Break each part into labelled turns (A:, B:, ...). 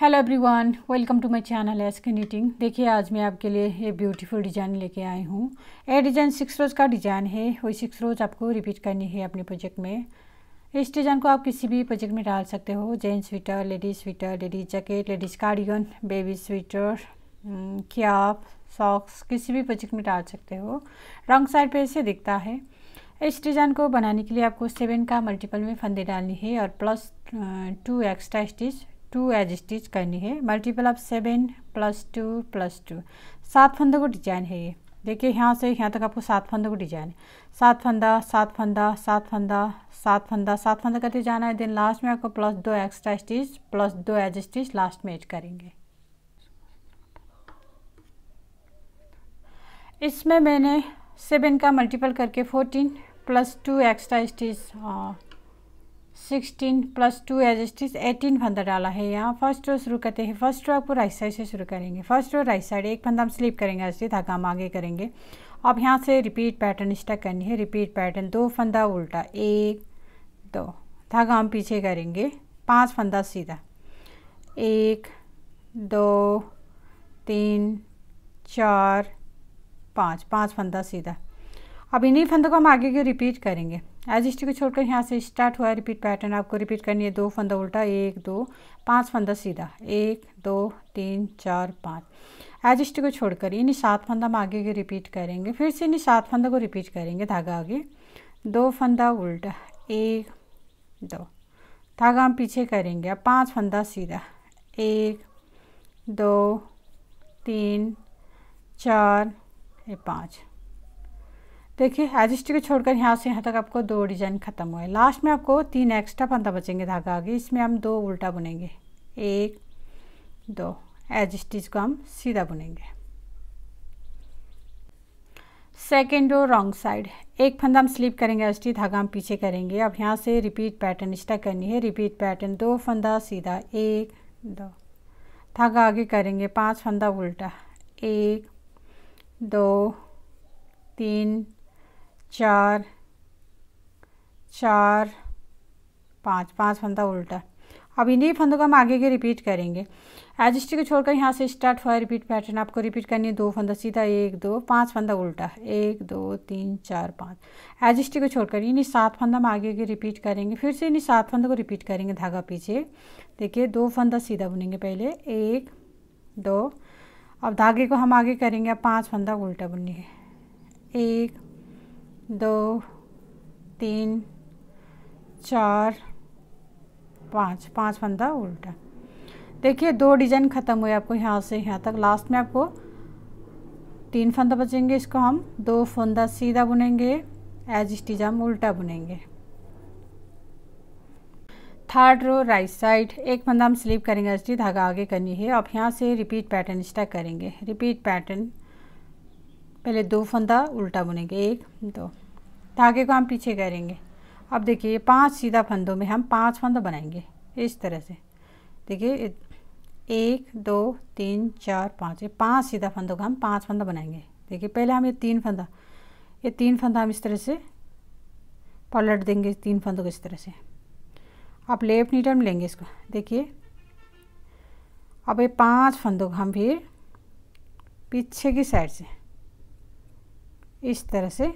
A: hello everyone welcome to my channel S knitting देखिए आज मैं आपके लिए ये ब्यूटीफुल डिज़ाइन लेके आई हूँ ये डिज़ाइन सिक्स रोज़ का डिज़ाइन है वही सिक्स रोज़ आपको रिपीट करनी है अपने प्रोजेक्ट में इस डिज़ाइन को आप किसी भी प्रोजेक्ट में डाल सकते हो gents sweater ladies sweater ladies jacket ladies cardigan baby sweater cap socks किसी भी प्रोजेक्ट में डाल सकते हो रंग साइड पर ऐसे दिखता है इस डिज़ाइन को बनाने के लिए आपको सेवन का मल्टीपल में फंदे डालनी है और plus two extra stitch two edge stitch करनी है multiple of seven plus two plus two सात फंदों को डिजाइन है ये देखिए यहाँ से यहाँ तक आपको सात फंदों को डिजाइन है सात फंदा सात फंदा सात फंदा सात फंदा सात फंदा करते जाना है देन लास्ट में आपको प्लस दो एक्स्ट्रा स्टिच प्लस दो एज स्टिच लास्ट में एड करेंगे इसमें मैंने सेवन का मल्टीपल करके fourteen plus two extra stitch sixteen plus two edge stitch eighteen फंदा डाला है यहाँ फर्स्ट रो शुरू करते हैं फर्स्ट रो आपको राइट साइड से शुरू करेंगे फर्स्ट रो राइट साइड एक फंदा हम स्लिप करेंगे एज धागा हम आगे करेंगे अब यहाँ से रिपीट पैटर्न स्टक करनी है रिपीट पैटर्न दो फंदा उल्टा एक दो धागा हम पीछे करेंगे पांच फंदा सीधा एक दो तीन चार पाँच पाँच फंदा सीधा अब इन्हीं फंदों को हम आगे के रिपीट करेंगे स्टी को छोड़कर यहाँ से स्टार्ट हुआ रिपीट पैटर्न आपको रिपीट करनी है दो फंदा उल्टा एक दो पाँच फंदा सीधा एक दो तीन चार पाँच स्टी को छोड़कर इन्हीं सात फंदा हम आगे के रिपीट करेंगे फिर से इन्हीं सात फंदा को रिपीट करेंगे धागा आगे दो फंदा उल्टा एक दो धागा हम पीछे करेंगे अब पाँच फंदा सीधा एक दो तीन चार पाँच देखिए एज स्टिच छोड़कर यहाँ से यहाँ तक आपको दो डिजाइन खत्म हुए लास्ट में आपको तीन एक्स्ट्रा पंदा बचेंगे धागा आगे इसमें हम दो उल्टा बुनेंगे एक दो एज स्टिच को हम सीधा बुनेंगे सेकेंड रो रॉन्ग साइड एक फंदा हम स्लिप करेंगे एस धागा हम पीछे करेंगे अब यहाँ से रिपीट पैटर्न स्टा करनी है रिपीट पैटर्न दो फंदा सीधा एक दो धागा आगे करेंगे पांच फंदा उल्टा एक दो तीन चार चार पाँच पाँच फंदा उल्टा अब इन्हीं फंदों को हम आगे के रिपीट करेंगे एजिस्टी को छोड़कर यहाँ से स्टार्ट हुआ रिपीट पैटर्न आपको रिपीट करनी है दो फंदा सीधा एक दो पांच फंदा उल्टा एक दो तीन चार पाँच एजिस्टी को छोड़कर इन्हीं सात फंदा हम आगे के रिपीट करेंगे फिर से इन्हीं सात फंदों को रिपीट करेंगे धागा पीछे देखिए दो फंदा सीधा बुनेंगे पहले एक दो अब धागे को हम आगे करेंगे अब पाँच फंदा उल्टा बुनिए एक दो तीन चार पाँच पाँच फंदा उल्टा देखिए दो डिजाइन ख़त्म हुए आपको यहाँ से यहाँ तक लास्ट में आपको तीन फंदा बचेंगे इसको हम दो फंदा सीधा बुनेंगे एज स्टिच हम उल्टा बुनेंगे थर्ड रो राइट साइड एक फंदा हम स्लीप करेंगे अस्टी धागा आगे करनी है अब यहाँ से रिपीट पैटर्न स्टार्ट करेंगे रिपीट पैटर्न पहले दो फंदा उल्टा बुनेंगे एक दो धागे को हम पीछे करेंगे अब देखिए ये पाँच सीधा फंदों में हम पांच फंदा बनाएंगे इस तरह से देखिए एक दो तीन चार पाँच ये पांच सीधा फंदों का हम पांच फंदा बनाएंगे देखिए पहले हम ये तीन फंदा ये तीन फंदा हम इस तरह से पलट देंगे तीन फंदों को इस तरह से आप लेफ्ट नीडल में लेंगे इसको देखिए अब ये पांच फंदों को हम फिर पीछे की साइड से इस तरह से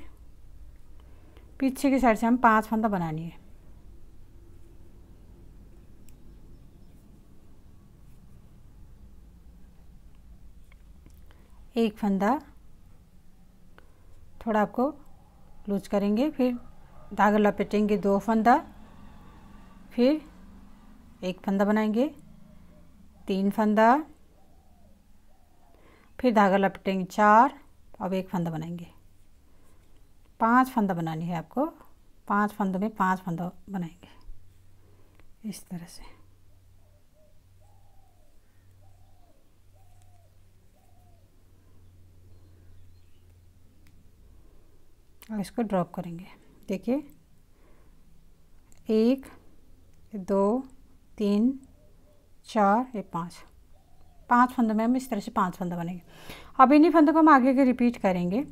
A: पीछे की साइड से हम पांच फंदा बनानी है एक फंदा थोड़ा आपको लूज करेंगे फिर धागा लपेटेंगे दो फंदा फिर एक फंदा बनाएंगे तीन फंदा फिर धागा लपेटेंगे चार अब एक फंदा बनाएंगे पांच फंदा बनानी है आपको पांच फंदों में पांच फंदा बनाएंगे इस तरह से और इसको ड्रॉप करेंगे देखिए एक दो तीन चार ये पाँच पांच फंदों में हम इस तरह से पांच फंदा बनेंगे अब इन्हीं फंदों को हम आगे के रिपीट करेंगे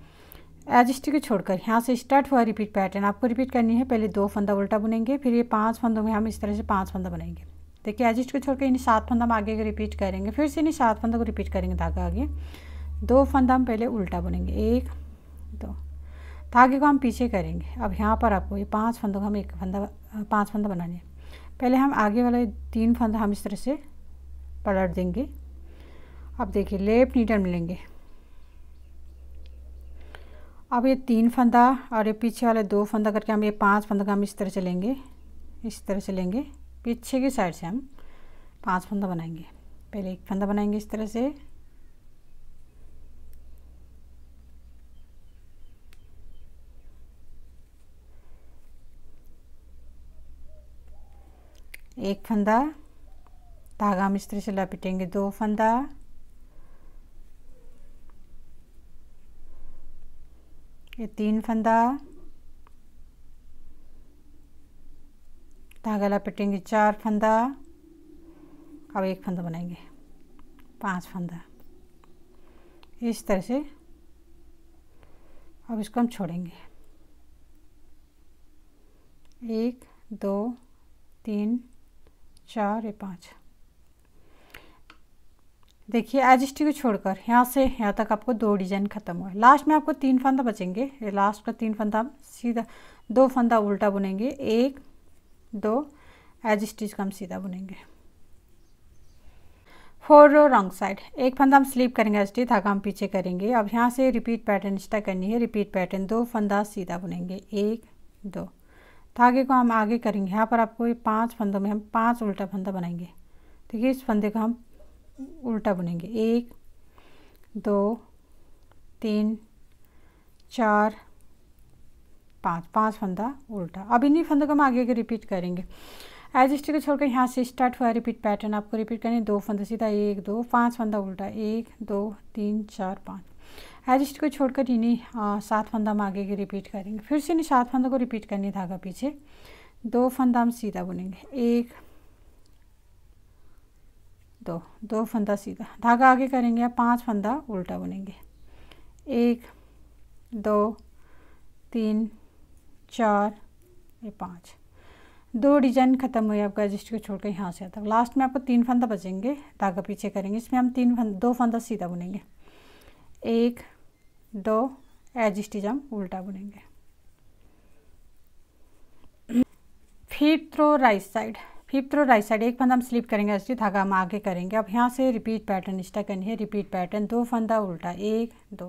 A: एज स्टिक छोड़कर यहाँ से स्टार्ट हुआ रिपीट पैटर्न आपको रिपीट करनी है पहले दो फंदा उल्टा बुनेंगे फिर ये पांच फंदों में हम इस तरह से पांच फंदा बनाएंगे देखिए एज स्टिक छोड़कर इन्हें सात फंदा हम आगे रिपीट करेंगे फिर से इन्हें सात फंदों को रिपीट करेंगे धागा आगे दो फंदा हम पहले उल्टा बुनेंगे एक दो धागे को हम पीछे करेंगे अब यहाँ पर आपको ये पाँच फंदों को हम एक फंदा पाँच फंदा बनाने है पहले हम आगे वाले तीन फंदा हम इस तरह से पलट देंगे अब देखिए लेफ्ट नीडल मिलेंगे अब ये तीन फंदा और ये पीछे वाले दो फंदा करके हम ये पांच फंदा का हम इस तरह चलेंगे इस तरह चलेंगे पीछे की साइड से हम पांच फंदा बनाएंगे पहले एक फंदा बनाएंगे इस तरह से एक फंदा धागा हम इस तरह से लपेटेंगे दो फंदा ये तीन फंदा धागा लपेटेंगे चार फंदा अब एक फंदा बनाएंगे पांच फंदा इस तरह से अब इसको हम छोड़ेंगे एक दो तीन चार या पाँच देखिए एज को छोड़कर यहाँ से यहाँ तक आपको दो डिजाइन खत्म हुआ लास्ट में आपको तीन फंदा बचेंगे लास्ट का तीन फंदा हम सीधा दो फंदा उल्टा बुनेंगे एक दो एज का हम सीधा बुनेंगे फोर रो रॉन्ग साइड एक फंदा हम स्लीप करेंगे एच टी धागा हम पीछे करेंगे अब यहाँ से रिपीट पैटर्न स्टा करनी है रिपीट पैटर्न दो फंदा सीधा बुनेंगे एक दो धागे को हम आगे करेंगे यहाँ पर आपको ये फंदों में हम पाँच उल्टा फंदा बनाएंगे देखिए इस फंदे को हम उल्टा बुनेंगे एक दो तीन चार पाँच पाँच फंदा उल्टा अब इन्हीं फंदों को हम आगे आगे रिपीट करेंगे एज स्टिक को छोड़कर यहाँ से स्टार्ट हुआ रिपीट पैटर्न आपको रिपीट करेंगे दो फंदा सीधा एक दो पाँच फंदा उल्टा एक दो तीन चार पाँच एज स्टिक को छोड़कर इन्हीं सात फंदा हम आगे आगे रिपीट करेंगे फिर से इन्हीं सात फंदों को रिपीट करनी धागा पीछे दो फंदा हम सीधा बुनेंगे एक दो दो फंदा सीधा धागा आगे करेंगे आप पाँच फंदा उल्टा बुनेंगे एक दो तीन चार ये पाँच दो डिजाइन ख़त्म हुई आपका एडजस्ट को छोड़कर यहाँ से आता लास्ट में आपको तीन फंदा बचेंगे धागा पीछे करेंगे इसमें हम तीन फंदा दो फंदा सीधा बुनेंगे एक दो एजिस्टिज हम उल्टा बुनेंगे फिर through right side fifth row right side एक फंदा हम स्लिप करेंगे एस धागा हम आगे करेंगे अब यहाँ से रिपीट पैटर्न स्टक करनी है रिपीट पैटर्न दो फंदा उल्टा एक दो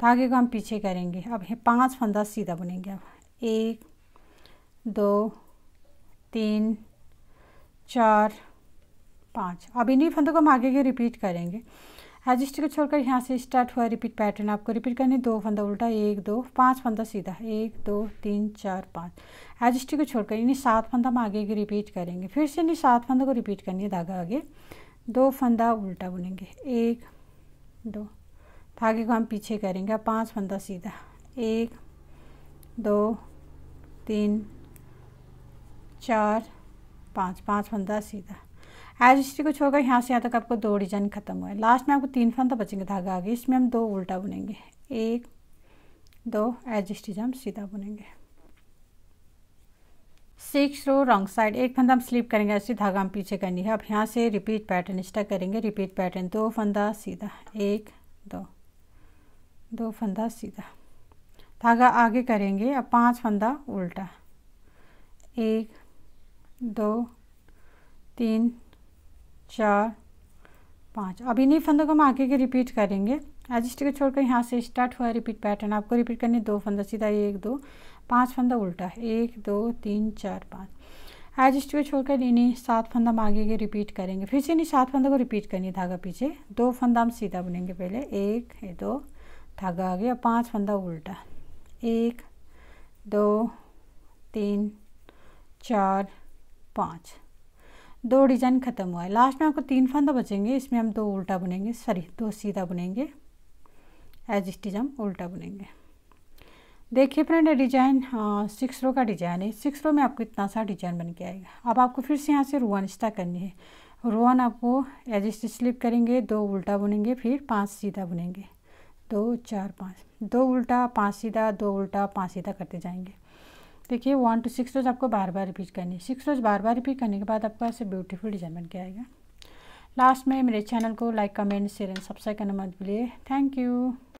A: धागे को हम पीछे करेंगे अब ये पांच फंदा सीधा बुनेंगे अब एक दो तीन चार पाँच अब इन्हीं फंदों को हम आगे के रिपीट करेंगे रजिस्टर को छोड़कर यहाँ से स्टार्ट हुआ रिपीट पैटर्न आपको रिपीट करनी दो फंदा उल्टा एक दो पाँच फंदा सीधा एक दो तीन चार पाँच रजिस्टर को छोड़कर इन्हें सात फंदा हम आगे की रिपीट करेंगे फिर से इन्हें सात फंदा को रिपीट करनी है धागा आगे दो फंदा उल्टा बुनेंगे एक दो धागे तो को हम पीछे करेंगे अब पाँच फंदा सीधा एक दो तीन चार पाँच पाँच फंदा सीधा एज हिस्ट्री को छोड़कर यहाँ से यहाँ तक आपको दो डिजाइन खत्म हुआ है लास्ट में आपको तीन फन तो बचेंगे धागा आगे इसमें हम दो उल्टा बुनेंगे एक दो एज स्टिच हम सीधा बुनेंगे सिक्स रो रॉन्ग साइड एक फंदा हम स्लिप करेंगे ऐसे धागा हम पीछे करनी है अब यहाँ से रिपीट पैटर्न स्टक करेंगे रिपीट पैटर्न दो फंदा सीधा एक दो दो फंदा सीधा धागा आगे करेंगे अब पांच फंदा उल्टा एक दो तीन चार पाँच अब इन्हीं फंदों को हम आगे के रिपीट करेंगे एजिस्ट को छोड़कर यहाँ से स्टार्ट हुआ रिपीट पैटर्न आपको रिपीट करनी दो फंदा सीधा एक दो पांच फंदा उल्टा है एक दो तीन चार पाँच एजिस्ट को छोड़कर इन्हीं सात फंदा हम आगे के रिपीट करेंगे फिर से इन्हीं सात फंदों को रिपीट करनी है धागा पीछे दो फंदा हम सीधा बुनेंगे पहले एक दो धागा आगे और पाँच फंदा उल्टा एक दो तीन चार पाँच दो डिजाइन ख़त्म हुआ है लास्ट में आपको तीन फंदा बचेंगे इसमें हम दो उल्टा बुनेंगे सॉरी दो सीधा बुनेंगे एज स्टिच हम उल्टा बुनेंगे देखिए फ्रेंड डिजाइन सिक्स हाँ, रो का डिजाइन है सिक्स रो में आपको इतना सा डिजाइन बन के आएगा अब आपको फिर से यहाँ से रोवन स्टा करनी है रोवन आपको एज स्टिच स्लिप करेंगे दो उल्टा बुनेंगे फिर पाँच सीधा बुनेंगे दो चार पाँच दो उल्टा पाँच सीधा दो उल्टा पाँच सीधा करते जाएंगे देखिए वन टू सिक्स रोज आपको बार बार रिपीट करनी है सिक्स रोज बार बार रिपीट करने के बाद आपको ऐसे ब्यूटीफुल डिजाइन बन के आएगा लास्ट में मेरे चैनल को like comment share and subscribe करना मत भूलिए थैंक यू